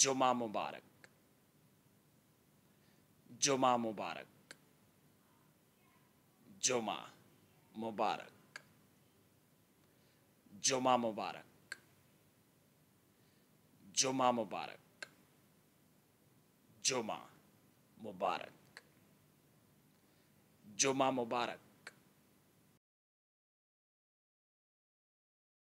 जुमा मुबारक जुमा मुबारक जुमा मुबारक जुमा मुबारक जुमा मुबारक जुमा मुबारक जुमा मुबारक